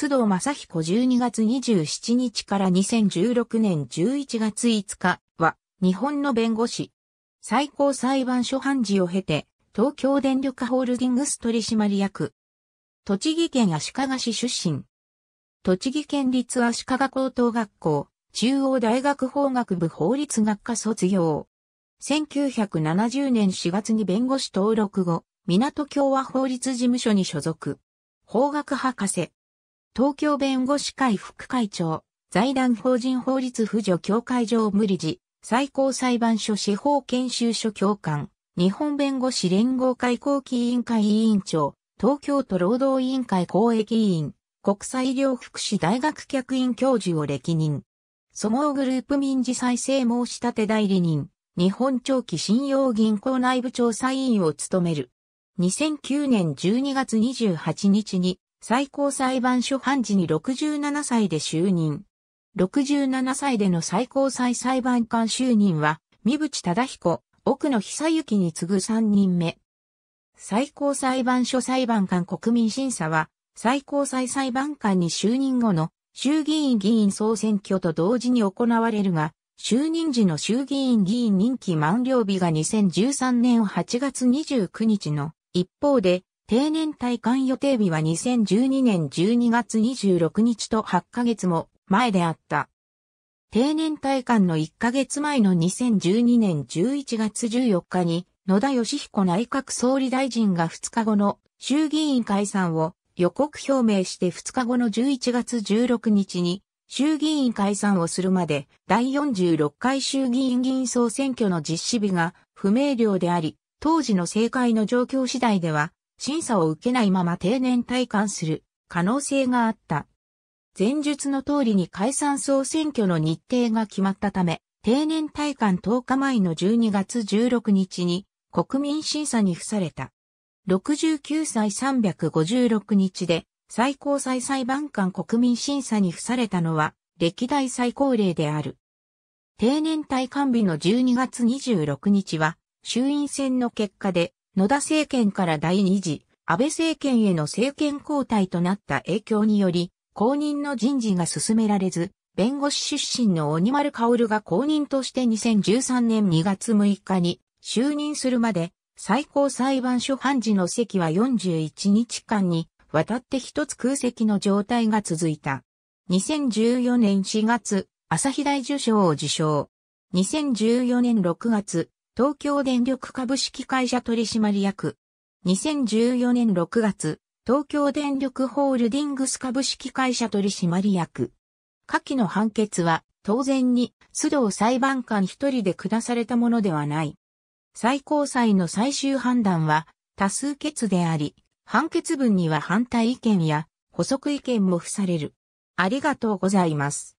須藤正彦12月27日から2016年11月5日は、日本の弁護士。最高裁判所判事を経て、東京電力ホールディングス取締役。栃木県足利市出身。栃木県立足利高等学校、中央大学法学部法律学科卒業。1970年4月に弁護士登録後、港共和法律事務所に所属。法学博士、東京弁護士会副会長、財団法人法律扶助協会常務理事、最高裁判所司法研修所教官、日本弁護士連合会後期委員会委員長、東京都労働委員会公益委員、国際医療福祉大学客員教授を歴任。そごグループ民事再生申し立て代理人、日本長期信用銀行内部調査委員を務める。2009年12月28日に最高裁判所判事に67歳で就任。67歳での最高裁裁判官就任は、三淵忠彦、奥野久幸に次ぐ3人目。最高裁判所裁判官国民審査は、最高裁裁判官に就任後の衆議院議員総選挙と同時に行われるが、就任時の衆議院議員任期満了日が2013年8月29日の一方で、定年退官予定日は2012年12月26日と8ヶ月も前であった。定年退官の1ヶ月前の2012年11月14日に野田義彦内閣総理大臣が2日後の衆議院解散を予告表明して2日後の11月16日に衆議院解散をするまで第46回衆議院議員総選挙の実施日が不明瞭であり、当時の政界の状況次第では審査を受けないまま定年退官する可能性があった。前述の通りに解散総選挙の日程が決まったため、定年退官10日前の12月16日に国民審査に付された。69歳356日で最高裁裁判官国民審査に付されたのは歴代最高齢である。定年退官日の12月26日は衆院選の結果で野田政権から第二次、安倍政権への政権交代となった影響により、後任の人事が進められず、弁護士出身の鬼丸薫が後任として2013年2月6日に就任するまで、最高裁判所判事の席は41日間に渡って一つ空席の状態が続いた。2014年4月、朝日大受賞を受賞。2014年6月、東京電力株式会社取締役。2014年6月、東京電力ホールディングス株式会社取締役。下記の判決は、当然に、須藤裁判官一人で下されたものではない。最高裁の最終判断は、多数決であり、判決文には反対意見や補足意見も付される。ありがとうございます。